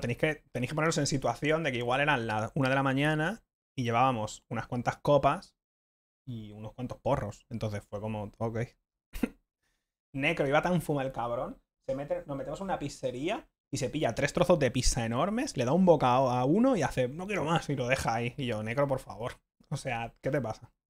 tenéis que, tenéis que poneros en situación de que igual eran las una de la mañana y llevábamos unas cuantas copas y unos cuantos porros. Entonces fue como, ok. Necro iba tan fuma el cabrón. nos metemos a una pizzería y se pilla tres trozos de pizza enormes, le da un bocado a uno y hace, no quiero más, y lo deja ahí. Y yo, Necro, por favor. O sea, ¿qué te pasa?